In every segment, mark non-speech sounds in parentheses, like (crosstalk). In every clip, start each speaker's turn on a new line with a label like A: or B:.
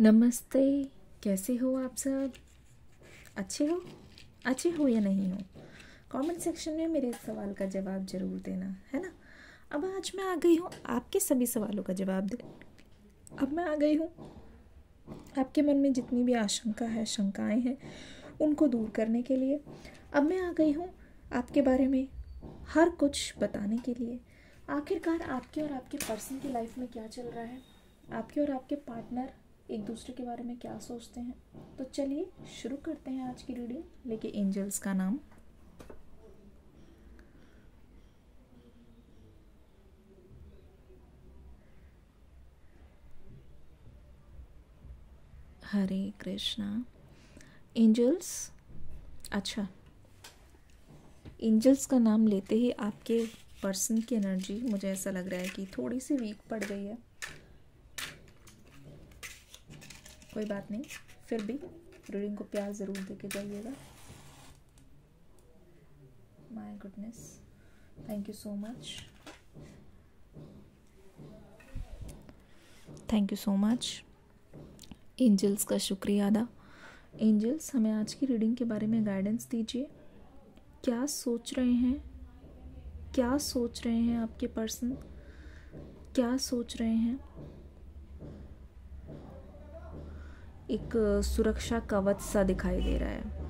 A: नमस्ते कैसे हो आप सब अच्छे हो अच्छे हो या नहीं हो कमेंट सेक्शन में मेरे सवाल का जवाब ज़रूर देना है ना अब आज मैं आ गई हूँ आपके सभी सवालों का जवाब दे अब मैं आ गई हूँ आपके मन में जितनी भी आशंका है शंकाएं हैं उनको दूर करने के लिए अब मैं आ गई हूँ आपके बारे में हर कुछ बताने के लिए आखिरकार आपके और आपके पर्सन की लाइफ में क्या चल रहा है आपके और आपके पार्टनर एक दूसरे के बारे में क्या सोचते हैं तो चलिए शुरू करते हैं आज की रीडिंग लेके एंजल्स का नाम हरे कृष्णा एंजल्स अच्छा एंजल्स का नाम लेते ही आपके पर्सन की एनर्जी मुझे ऐसा लग रहा है कि थोड़ी सी वीक पड़ गई है कोई बात नहीं फिर भी रीडिंग को प्यार ज़रूर दे के जाइएगा my goodness thank you so much thank you so much angels का शुक्रिया अदा एंजल्स हमें आज की रीडिंग के बारे में गाइडेंस दीजिए क्या सोच रहे हैं क्या सोच रहे हैं आपके पर्सन क्या सोच रहे हैं एक सुरक्षा कवच सा दिखाई दे रहा है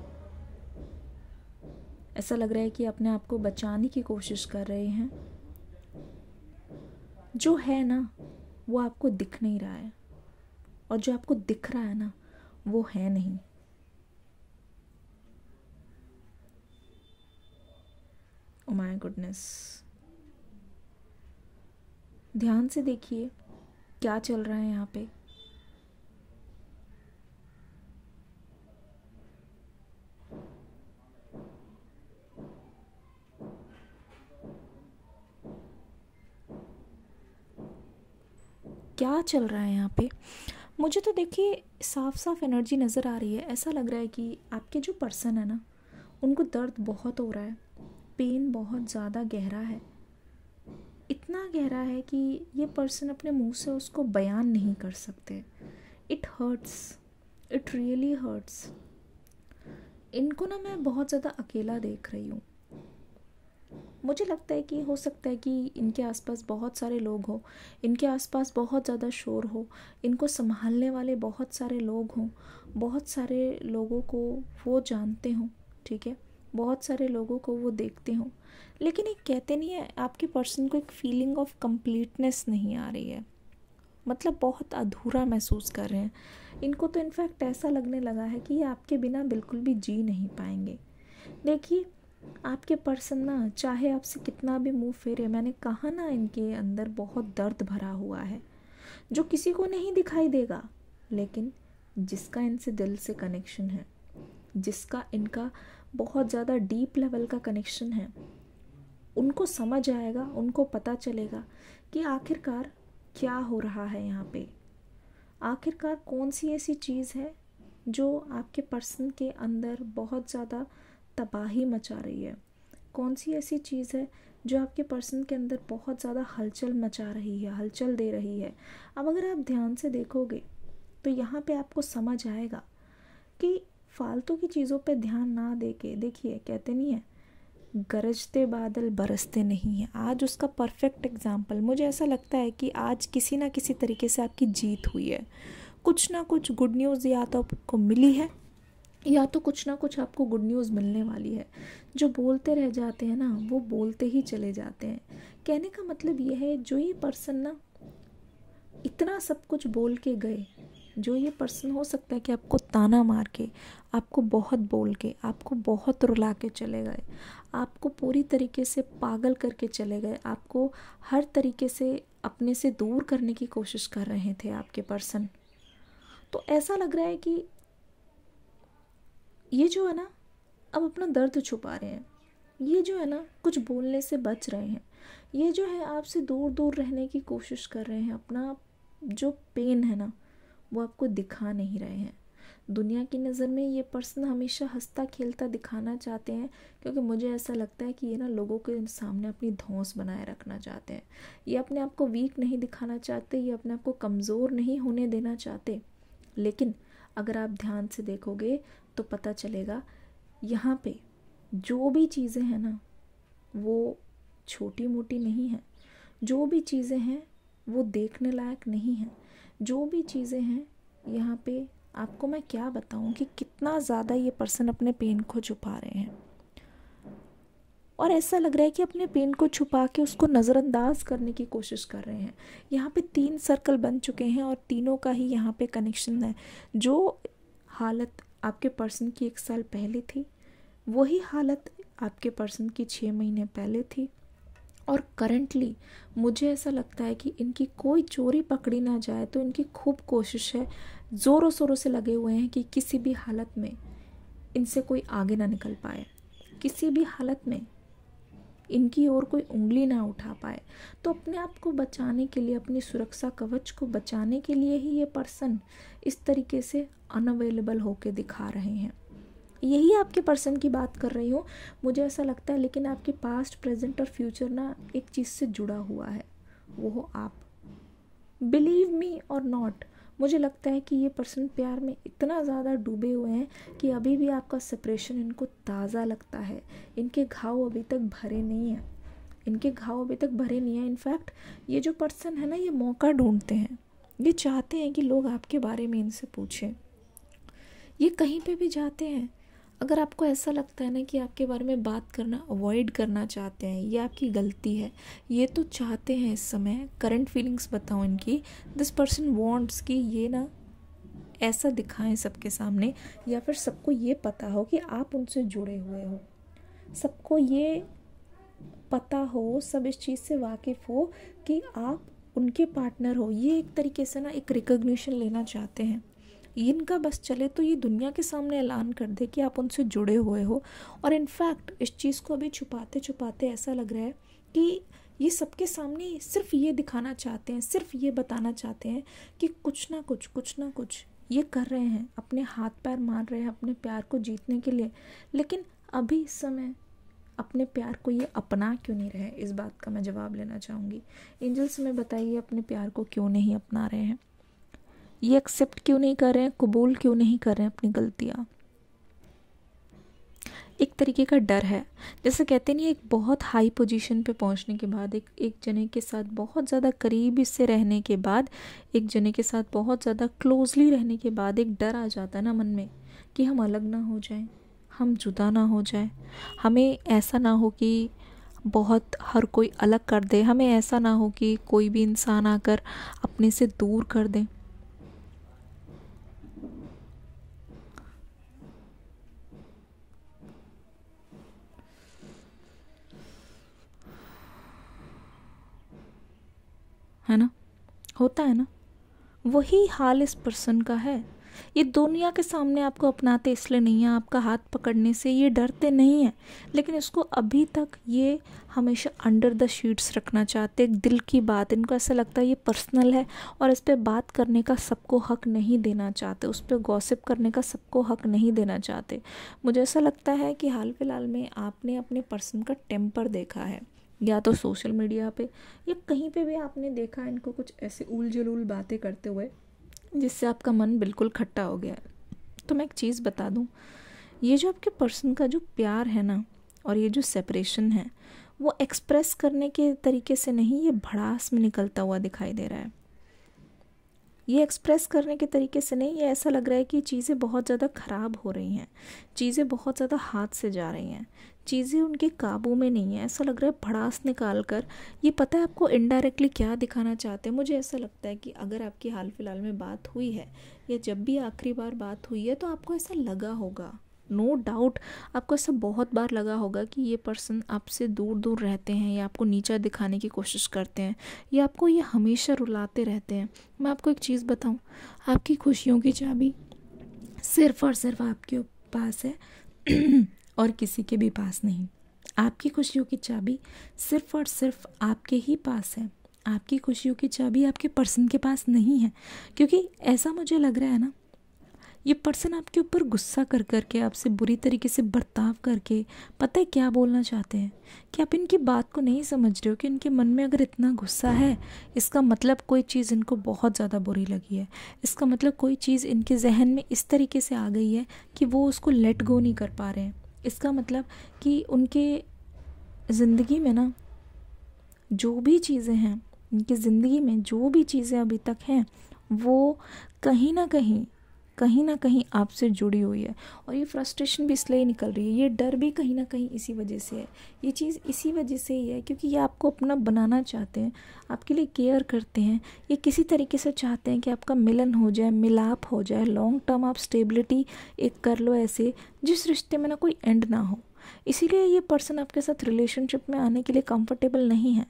A: ऐसा लग रहा है कि अपने आप को बचाने की कोशिश कर रहे हैं जो है ना वो आपको दिख नहीं रहा है और जो आपको दिख रहा है ना वो है नहीं माय oh गुडनेस ध्यान से देखिए क्या चल रहा है यहाँ पे चल रहा है यहाँ पे मुझे तो देखिए साफ साफ एनर्जी नज़र आ रही है ऐसा लग रहा है कि आपके जो पर्सन है ना उनको दर्द बहुत हो रहा है पेन बहुत ज़्यादा गहरा है इतना गहरा है कि ये पर्सन अपने मुंह से उसको बयान नहीं कर सकते it hurts it really hurts इनको ना मैं बहुत ज़्यादा अकेला देख रही हूँ मुझे लगता है कि हो सकता है कि इनके आसपास बहुत सारे लोग हों इनके आसपास बहुत ज़्यादा शोर हो इनको संभालने वाले बहुत सारे लोग हों बहुत सारे लोगों को वो जानते हों ठीक है बहुत सारे लोगों को वो देखते हों लेकिन एक कहते नहीं है आपके पर्सन को एक फीलिंग ऑफ कंप्लीटनेस नहीं आ रही है मतलब बहुत अधूरा महसूस कर रहे हैं इनको तो इनफैक्ट ऐसा लगने लगा है कि ये आपके बिना बिल्कुल भी जी नहीं पाएंगे देखिए आपके पर्सन ना चाहे आपसे कितना भी मुंह फेरे मैंने कहा ना इनके अंदर बहुत दर्द भरा हुआ है जो किसी को नहीं दिखाई देगा लेकिन जिसका इनसे दिल से कनेक्शन है जिसका इनका बहुत ज़्यादा डीप लेवल का कनेक्शन है उनको समझ आएगा उनको पता चलेगा कि आखिरकार क्या हो रहा है यहाँ पे आखिरकार कौन सी ऐसी चीज़ है जो आपके पर्सन के अंदर बहुत ज़्यादा तबाही मचा रही है कौन सी ऐसी चीज़ है जो आपके पर्सन के अंदर बहुत ज़्यादा हलचल मचा रही है हलचल दे रही है अब अगर आप ध्यान से देखोगे तो यहाँ पे आपको समझ आएगा कि फालतू की चीज़ों पे ध्यान ना दे के देखिए कहते नहीं है गरजते बादल बरसते नहीं हैं आज उसका परफेक्ट एग्ज़ाम्पल मुझे ऐसा लगता है कि आज किसी ना किसी तरीके से आपकी जीत हुई है कुछ ना कुछ गुड न्यूज़ या तो आपको मिली है या तो कुछ ना कुछ आपको गुड न्यूज़ मिलने वाली है जो बोलते रह जाते हैं ना वो बोलते ही चले जाते हैं कहने का मतलब ये है जो ये पर्सन ना इतना सब कुछ बोल के गए जो ये पर्सन हो सकता है कि आपको ताना मार के आपको बहुत बोल के आपको बहुत रुला के चले गए आपको पूरी तरीके से पागल करके चले गए आपको हर तरीके से अपने से दूर करने की कोशिश कर रहे थे आपके पर्सन तो ऐसा लग रहा है कि ये जो है ना अब अपना दर्द छुपा रहे हैं ये जो है ना कुछ बोलने से बच रहे हैं ये जो है आपसे दूर दूर रहने की कोशिश कर रहे हैं अपना जो पेन है ना वो आपको दिखा नहीं रहे हैं दुनिया की नज़र में ये पर्सन हमेशा हंसता खेलता दिखाना चाहते हैं क्योंकि मुझे ऐसा लगता है कि ये ना लोगों के सामने अपनी धौंस बनाए रखना चाहते हैं ये अपने आप को वीक नहीं दिखाना चाहते ये अपने आप को कमज़ोर नहीं होने देना चाहते लेकिन अगर आप ध्यान से देखोगे तो पता चलेगा यहाँ पे जो भी चीज़ें हैं ना वो छोटी मोटी नहीं हैं जो भी चीज़ें हैं वो देखने लायक नहीं हैं जो भी चीज़ें हैं यहाँ पे आपको मैं क्या बताऊँ कि कितना ज़्यादा ये पर्सन अपने पेन को छुपा रहे हैं और ऐसा लग रहा है कि अपने पेन को छुपा के उसको नज़रअंदाज करने की कोशिश कर रहे हैं यहाँ पे तीन सर्कल बन चुके हैं और तीनों का ही यहाँ पे कनेक्शन है जो हालत आपके पर्सन की एक साल पहले थी वही हालत आपके पर्सन की छः महीने पहले थी और करंटली मुझे ऐसा लगता है कि इनकी कोई चोरी पकड़ी ना जाए तो इनकी खूब कोशिश है ज़ोरों शोरों से लगे हुए हैं कि किसी भी हालत में इनसे कोई आगे ना निकल पाए किसी भी हालत में इनकी ओर कोई उंगली ना उठा पाए तो अपने आप को बचाने के लिए अपनी सुरक्षा कवच को बचाने के लिए ही ये पर्सन इस तरीके से अनअवेलेबल होके दिखा रहे हैं यही आपके पर्सन की बात कर रही हूँ मुझे ऐसा लगता है लेकिन आपके पास्ट प्रेजेंट और फ्यूचर ना एक चीज़ से जुड़ा हुआ है वो हो आप बिलीव मी और नॉट मुझे लगता है कि ये पर्सन प्यार में इतना ज़्यादा डूबे हुए हैं कि अभी भी आपका सेपरेशन इनको ताज़ा लगता है इनके घाव अभी तक भरे नहीं हैं इनके घाव अभी तक भरे नहीं हैं इनफैक्ट ये जो पर्सन है ना ये मौका ढूंढते हैं ये चाहते हैं कि लोग आपके बारे में इनसे पूछें ये कहीं पे भी जाते हैं अगर आपको ऐसा लगता है ना कि आपके बारे में बात करना अवॉइड करना चाहते हैं ये आपकी गलती है ये तो चाहते हैं इस समय करंट फीलिंग्स बताओ इनकी दिस पर्सन वॉन्ट्स कि ये ना ऐसा दिखाएं सबके सामने या फिर सबको ये पता हो कि आप उनसे जुड़े हुए हो सबको ये पता हो सब इस चीज़ से वाकिफ़ हो कि आप उनके पार्टनर हो ये एक तरीके से ना एक रिकग्निशन लेना चाहते हैं इनका बस चले तो ये दुनिया के सामने ऐलान कर दे कि आप उनसे जुड़े हुए हो और इनफैक्ट इस चीज़ को अभी छुपाते छुपाते ऐसा लग रहा है कि ये सबके सामने सिर्फ ये दिखाना चाहते हैं सिर्फ ये बताना चाहते हैं कि कुछ ना कुछ कुछ ना कुछ ये कर रहे हैं अपने हाथ पैर मार रहे हैं अपने प्यार को जीतने के लिए लेकिन अभी इस समय अपने प्यार को ये अपना क्यों नहीं रहे इस बात का मैं जवाब लेना चाहूँगी एंजल्स में बताइए अपने प्यार को क्यों नहीं अपना रहे हैं ये एक्सेप्ट क्यों नहीं कर रहे हैं कबूल क्यों नहीं कर रहे हैं अपनी गलतियाँ एक तरीके का डर है जैसे कहते नहीं एक बहुत हाई पोजीशन पे पहुंचने के बाद एक एक जने के साथ बहुत ज़्यादा करीब इससे रहने के बाद एक जने के साथ बहुत ज़्यादा क्लोजली रहने के बाद एक डर आ जाता है ना मन में कि हम अलग ना हो जाएं हम जुदा ना हो जाए हमें ऐसा ना हो कि बहुत हर कोई अलग कर दे हमें ऐसा ना हो कि कोई भी इंसान आकर अपने से दूर कर दें होता है ना वही हाल इस पर्सन का है ये दुनिया के सामने आपको अपनाते इसलिए नहीं है आपका हाथ पकड़ने से ये डरते नहीं हैं लेकिन इसको अभी तक ये हमेशा अंडर द शीट्स रखना चाहते दिल की बात इनको ऐसा लगता है ये पर्सनल है और इस पर बात करने का सबको हक नहीं देना चाहते उस पर गॉसिप करने का सबको हक नहीं देना चाहते मुझे ऐसा लगता है कि हाल फिलहाल में आपने अपने पर्सन का टेम्पर देखा है या तो सोशल मीडिया पे या कहीं पे भी आपने देखा इनको कुछ ऐसे उल बातें करते हुए जिससे आपका मन बिल्कुल खट्टा हो गया है तो मैं एक चीज़ बता दूँ ये जो आपके पर्सन का जो प्यार है ना और ये जो सेपरेशन है वो एक्सप्रेस करने के तरीके से नहीं ये भड़ास में निकलता हुआ दिखाई दे रहा है ये एक्सप्रेस करने के तरीके से नहीं ये ऐसा लग रहा है कि चीज़ें बहुत ज़्यादा ख़राब हो रही हैं चीज़ें बहुत ज़्यादा हाथ से जा रही हैं चीज़ें उनके काबू में नहीं है ऐसा लग रहा है भड़ास निकाल कर ये पता है आपको इनडायरेक्टली क्या दिखाना चाहते हैं मुझे ऐसा लगता है कि अगर आपकी हाल फिलहाल में बात हुई है या जब भी आखिरी बार बात हुई है तो आपको ऐसा लगा होगा नो डाउट आपको ऐसा बहुत बार लगा होगा कि ये पर्सन आपसे दूर दूर रहते हैं या आपको नीचा दिखाने की कोशिश करते हैं या आपको ये हमेशा रुलाते रहते हैं मैं आपको एक चीज़ बताऊँ आपकी खुशियों की चाबी सिर्फ और सिर्फ आपके पास है (clears throat) और किसी के भी पास नहीं आपकी खुशियों की चाबी सिर्फ और सिर्फ आपके ही पास है आपकी खुशियों की चाबी आपके पर्सन के पास नहीं है क्योंकि ऐसा मुझे लग रहा है ना ये पर्सन आपके ऊपर गुस्सा कर कर के आपसे बुरी तरीके से बर्ताव करके पता है क्या बोलना चाहते हैं कि आप इनकी बात को नहीं समझ रहे हो कि इनके मन में अगर इतना गुस्सा है इसका मतलब कोई चीज़ इनको बहुत ज़्यादा बुरी लगी है इसका मतलब कोई चीज़ इनके जहन में इस तरीके से आ गई है कि वो उसको लेट गो नहीं कर पा रहे हैं इसका मतलब कि उनके ज़िंदगी में ना जो भी चीज़ें हैं उनकी ज़िंदगी में जो भी चीज़ें अभी तक हैं वो कहीं ना कहीं कहीं ना कहीं आपसे जुड़ी हुई है और ये फ्रस्ट्रेशन भी इसलिए निकल रही है ये डर भी कहीं ना कहीं इसी वजह से है ये चीज़ इसी वजह से ही है क्योंकि ये आपको अपना बनाना चाहते हैं आपके लिए केयर करते हैं ये किसी तरीके से चाहते हैं कि आपका मिलन हो जाए मिलाप हो जाए लॉन्ग टर्म आप स्टेबिलिटी एक कर लो ऐसे जिस रिश्ते में ना कोई एंड ना हो इसीलिए ये पर्सन आपके साथ रिलेशनशिप में आने के लिए कंफर्टेबल नहीं है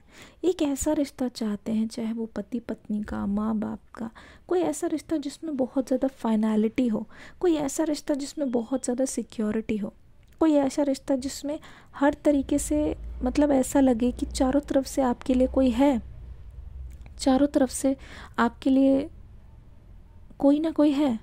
A: एक ऐसा रिश्ता चाहते हैं चाहे वो पति पत्नी का माँ बाप का कोई ऐसा रिश्ता जिसमें बहुत ज़्यादा फाइनैलिटी हो कोई ऐसा रिश्ता जिसमें बहुत ज़्यादा सिक्योरिटी हो कोई ऐसा रिश्ता जिसमें हर तरीके से मतलब ऐसा लगे कि चारों तरफ से आपके लिए कोई है चारों तरफ से आपके लिए कोई ना कोई है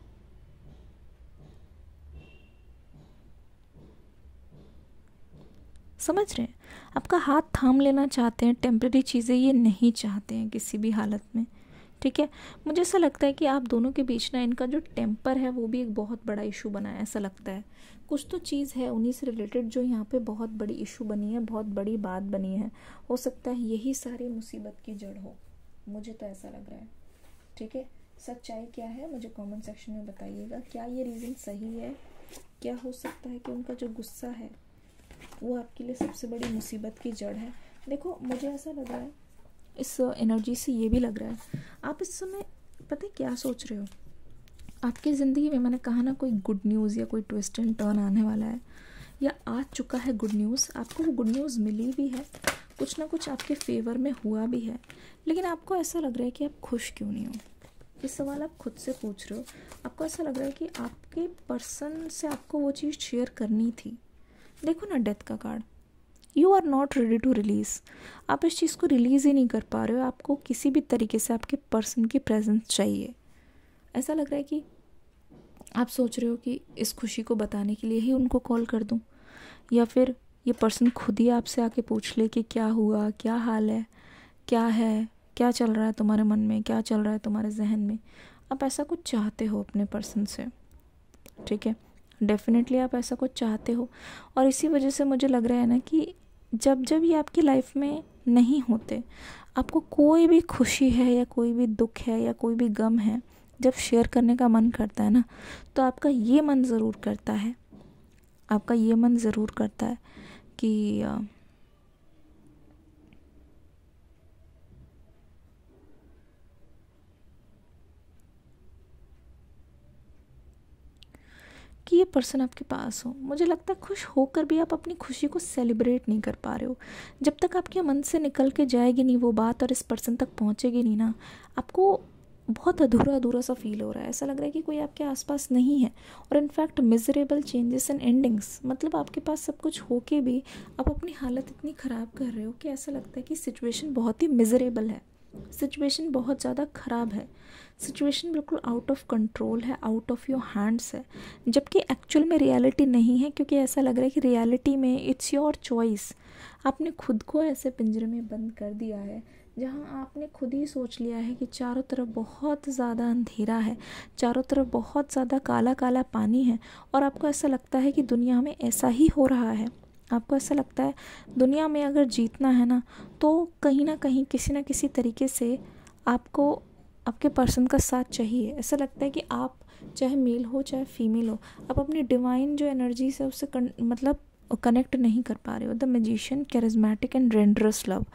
A: समझ रहे हैं आपका हाथ थाम लेना चाहते हैं टेम्प्रेरी चीज़ें ये नहीं चाहते हैं किसी भी हालत में ठीक है मुझे ऐसा लगता है कि आप दोनों के बीच ना इनका जो टेम्पर है वो भी एक बहुत बड़ा इशू बना है ऐसा लगता है कुछ तो चीज़ है उन्हीं से रिलेटेड जो यहाँ पे बहुत बड़ी इशू बनी है बहुत बड़ी बात बनी है हो सकता है यही सारी मुसीबत की जड़ हो मुझे तो ऐसा लग रहा है ठीक है सच्चाई क्या है मुझे कमेंट सेक्शन में बताइएगा क्या ये रीज़न सही है क्या हो सकता है कि उनका जो गुस्सा है वो आपके लिए सबसे बड़ी मुसीबत की जड़ है देखो मुझे ऐसा लग रहा है इस एनर्जी से ये भी लग रहा है आप इस समय पता है क्या सोच रहे हो आपकी ज़िंदगी में मैंने कहा ना कोई गुड न्यूज़ या कोई ट्विस्ट एंड टर्न आने वाला है या आ चुका है गुड न्यूज़ आपको वो गुड न्यूज़ मिली भी है कुछ ना कुछ आपके फेवर में हुआ भी है लेकिन आपको ऐसा लग रहा है कि आप खुश क्यों नहीं हो ये सवाल आप खुद से पूछ रहे हो आपको ऐसा लग रहा है कि आपके पर्सन से आपको वो चीज़ शेयर करनी थी देखो ना डेथ का card you are not ready to release आप इस चीज़ को रिलीज़ ही नहीं कर पा रहे हो आपको किसी भी तरीके से आपके पर्सन की प्रेजेंस चाहिए ऐसा लग रहा है कि आप सोच रहे हो कि इस खुशी को बताने के लिए ही उनको कॉल कर दूँ या फिर ये पर्सन खुद ही आपसे आके पूछ ले कि क्या हुआ क्या हाल है क्या है क्या चल रहा है तुम्हारे मन में क्या चल रहा है तुम्हारे जहन में आप ऐसा कुछ चाहते हो अपने पर्सन से ठीक है डेफिनेटली आप ऐसा कुछ चाहते हो और इसी वजह से मुझे लग रहा है ना कि जब जब ये आपकी लाइफ में नहीं होते आपको कोई भी खुशी है या कोई भी दुख है या कोई भी गम है जब शेयर करने का मन करता है ना तो आपका ये मन ज़रूर करता है आपका ये मन ज़रूर करता है कि कि ये पर्सन आपके पास हो मुझे लगता है खुश होकर भी आप अपनी खुशी को सेलिब्रेट नहीं कर पा रहे हो जब तक आपके मन से निकल के जाएगी नहीं वो बात और इस पर्सन तक पहुँचेगी नहीं ना आपको बहुत अधूरा अधूरा सा फील हो रहा है ऐसा लग रहा है कि कोई आपके आसपास नहीं है और in fact miserable changes and endings मतलब आपके पास सब कुछ हो के भी आप अपनी हालत इतनी ख़राब कर रहे हो कि ऐसा लगता है कि सिचुएशन बहुत ही मिजरेबल है सिचुएशन बहुत ज़्यादा ख़राब है सिचुएशन बिल्कुल आउट ऑफ कंट्रोल है आउट ऑफ योर हैंड्स है जबकि एक्चुअल में रियलिटी नहीं है क्योंकि ऐसा लग रहा है कि रियलिटी में इट्स योर चॉइस आपने खुद को ऐसे पिंजरे में बंद कर दिया है जहाँ आपने खुद ही सोच लिया है कि चारों तरफ बहुत ज़्यादा अंधेरा है चारों तरफ बहुत ज़्यादा काला काला पानी है और आपको ऐसा लगता है कि दुनिया में ऐसा ही हो रहा है आपको ऐसा लगता है दुनिया में अगर जीतना है ना तो कहीं ना कहीं किसी ना किसी तरीके से आपको आपके पर्सन का साथ चाहिए ऐसा लगता है कि आप चाहे मेल हो चाहे फीमेल हो आप अपनी डिवाइन जो एनर्जीज है उससे कन, मतलब कनेक्ट नहीं कर पा रहे हो the magician charismatic and renders love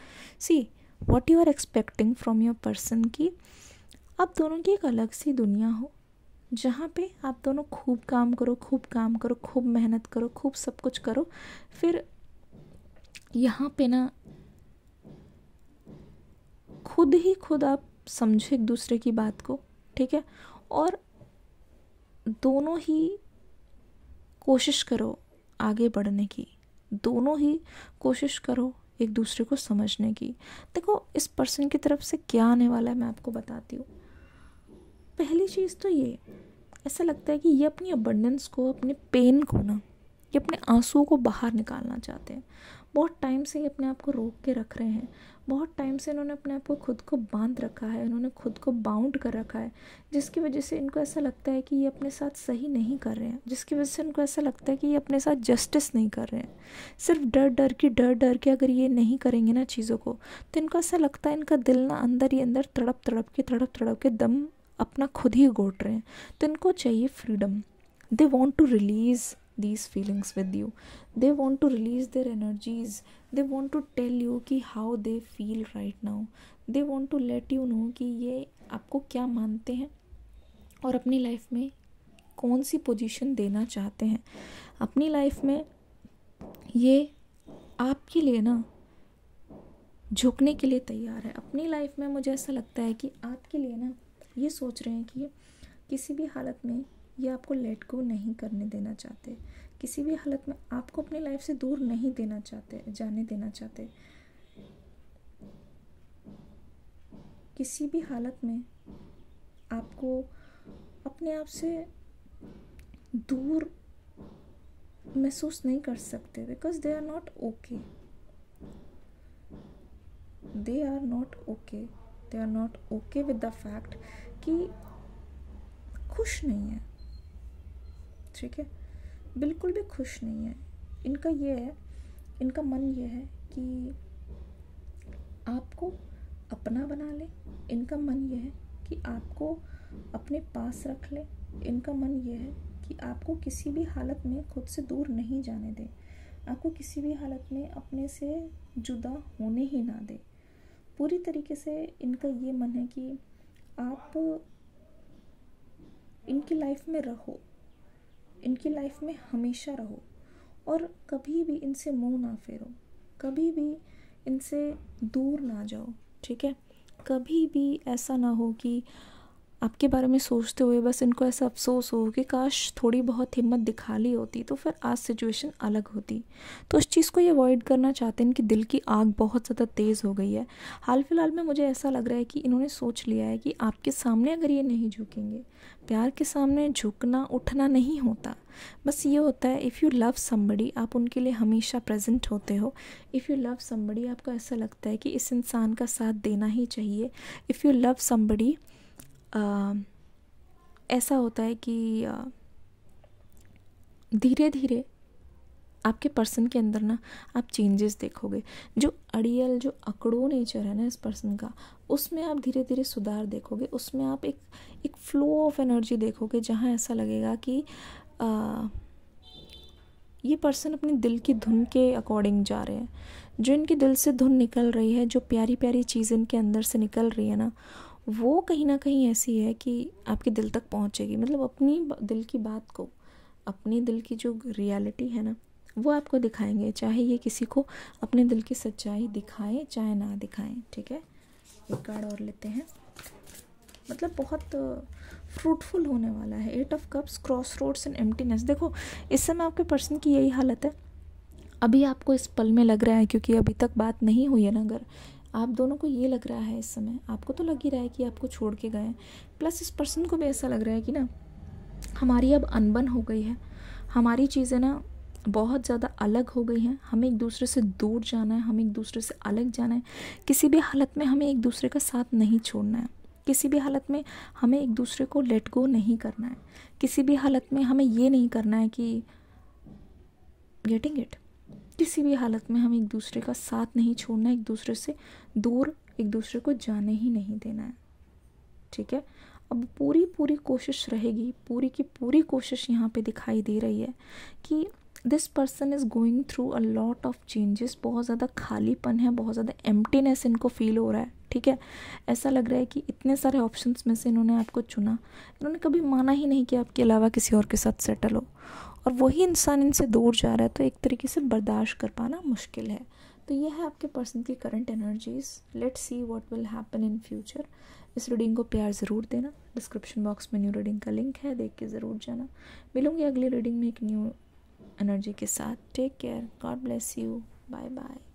A: see what you are expecting from your person की आप दोनों की एक अलग सी दुनिया हो जहाँ पे आप दोनों खूब काम करो खूब काम करो खूब मेहनत करो खूब सब कुछ करो फिर यहाँ पे ना खुद ही खुद आप समझो एक दूसरे की बात को ठीक है और दोनों ही कोशिश करो आगे बढ़ने की दोनों ही कोशिश करो एक दूसरे को समझने की देखो इस पर्सन की तरफ से क्या आने वाला है मैं आपको बताती हूँ पहली चीज़ तो ये ऐसा लगता है कि ये अपनी अबंडेंस को अपने पेन को ना ये अपने आंसू को बाहर निकालना चाहते हैं बहुत टाइम से ये अपने आप को रोक के रख रहे हैं बहुत टाइम से इन्होंने अपने आप को खुद को बांध रखा है इन्होंने खुद को बाउंड कर रखा है जिसकी वजह से इनको ऐसा लगता है कि ये अपने साथ सही नहीं कर रहे हैं जिसकी वजह से इनको ऐसा लगता है कि ये अपने साथ जस्टिस नहीं कर रहे हैं सिर्फ डर डर के डर डर के अगर ये नहीं करेंगे ना चीज़ों को तो इनको ऐसा लगता है इनका दिल ना अंदर ही अंदर तड़प तड़प के तड़प तड़प के दम अपना खुद ही गोट रहे हैं तो इनको चाहिए freedom they want to release these feelings with you they want to release their energies they want to tell you कि how they feel right now they want to let you know कि ये आपको क्या मानते हैं और अपनी life में कौन सी पोजिशन देना चाहते हैं अपनी लाइफ में ये आपके लिए ना झुकने के लिए तैयार है अपनी लाइफ में मुझे ऐसा लगता है कि आपके लिए ना ये सोच रहे हैं कि किसी भी हालत में ये आपको लेट गो नहीं करने देना चाहते किसी भी हालत में आपको अपनी लाइफ से दूर नहीं देना चाहते जाने देना चाहते किसी भी हालत में आपको अपने आप से दूर महसूस नहीं कर सकते because they are not okay they are not okay they are not okay with the fact कि खुश नहीं है ठीक है बिल्कुल भी खुश नहीं है इनका ये है इनका मन ये है कि आपको अपना बना लें इनका मन ये है कि आपको अपने पास रख लें इनका मन ये है कि आपको किसी भी हालत में खुद से दूर नहीं जाने दे आपको किसी भी हालत में अपने से जुदा होने ही ना दे पूरी तरीके से इनका ये मन है कि आप इनकी लाइफ में रहो इनकी लाइफ में हमेशा रहो और कभी भी इनसे मुंह ना फेरो कभी भी इनसे दूर ना जाओ ठीक है कभी भी ऐसा ना हो कि आपके बारे में सोचते हुए बस इनको ऐसा अफसोस हो कि काश थोड़ी बहुत हिम्मत दिखा ली होती तो फिर आज सिचुएशन अलग होती तो उस चीज़ को ये अवॉइड करना चाहते हैं कि दिल की आग बहुत ज़्यादा तेज़ हो गई है हाल फिलहाल में मुझे ऐसा लग रहा है कि इन्होंने सोच लिया है कि आपके सामने अगर ये नहीं झुकेंगे प्यार के सामने झुकना उठना नहीं होता बस ये होता है इफ़ यू लव समबड़ी आप उनके लिए हमेशा प्रेजेंट होते हो इफ़ यू लव समबड़ी आपको ऐसा लगता है कि इस इंसान का साथ देना ही चाहिए इफ़ यू लव समबड़ी आ, ऐसा होता है कि धीरे धीरे आपके पर्सन के अंदर ना आप चेंजेस देखोगे जो अड़ियल जो अकड़ो नेचर है ना इस पर्सन का उसमें आप धीरे धीरे सुधार देखोगे उसमें आप एक एक फ्लो ऑफ एनर्जी देखोगे जहाँ ऐसा लगेगा कि आ, ये पर्सन अपने दिल की धुन के अकॉर्डिंग जा रहे हैं जो इनके दिल से धुन निकल रही है जो प्यारी प्यारी चीज़ इनके अंदर से निकल रही है ना वो कहीं ना कहीं ऐसी है कि आपके दिल तक पहुँचेगी मतलब अपनी दिल की बात को अपने दिल की जो रियलिटी है ना वो आपको दिखाएंगे चाहे ये किसी को अपने दिल की सच्चाई दिखाएं चाहे ना दिखाएं ठीक है एक कार्ड और लेते हैं मतलब बहुत फ्रूटफुल होने वाला है eight of cups crossroads and emptiness देखो इस समय आपके पर्सन की यही हालत है अभी आपको इस पल में लग रहा है क्योंकि अभी तक बात नहीं हुई है ना अगर आप दोनों को ये लग रहा है इस समय आपको तो लग ही रहा है कि आपको छोड़ के गए प्लस इस पर्सन को भी ऐसा लग रहा है कि ना हमारी अब अनबन हो गई है हमारी चीज़ें ना बहुत ज़्यादा अलग हो गई हैं हमें एक दूसरे से दूर जाना है हमें एक दूसरे से अलग जाना है किसी भी हालत में हमें एक दूसरे का साथ नहीं छोड़ना है किसी भी हालत में हमें एक दूसरे को लेट गो नहीं करना है किसी भी हालत में हमें ये नहीं करना है कि गेटिंग इट किसी भी हालत में हम एक दूसरे का साथ नहीं छोड़ना एक दूसरे से दूर एक दूसरे को जाने ही नहीं देना है ठीक है अब पूरी पूरी कोशिश रहेगी पूरी की पूरी कोशिश यहाँ पे दिखाई दे रही है कि this person is going through a lot of changes बहुत ज़्यादा खालीपन है बहुत ज़्यादा एम्प्टीनेस इनको फील हो रहा है ठीक है ऐसा लग रहा है कि इतने सारे ऑप्शंस में से इन्होंने आपको चुना इन्होंने कभी माना ही नहीं कि आपके अलावा किसी और के साथ सेटल हो और वही इंसान इनसे दूर जा रहा है तो एक तरीके से बर्दाश्त कर पाना मुश्किल है तो ये है आपके पर्सन की current energies let see what will happen in future इस रीडिंग को प्यार ज़रूर देना डिस्क्रिप्शन बॉक्स में न्यू रीडिंग का लिंक है देख के ज़रूर जाना मिलूंगी अगली रीडिंग में एक न्यू एनर्जी के साथ take care God bless you bye bye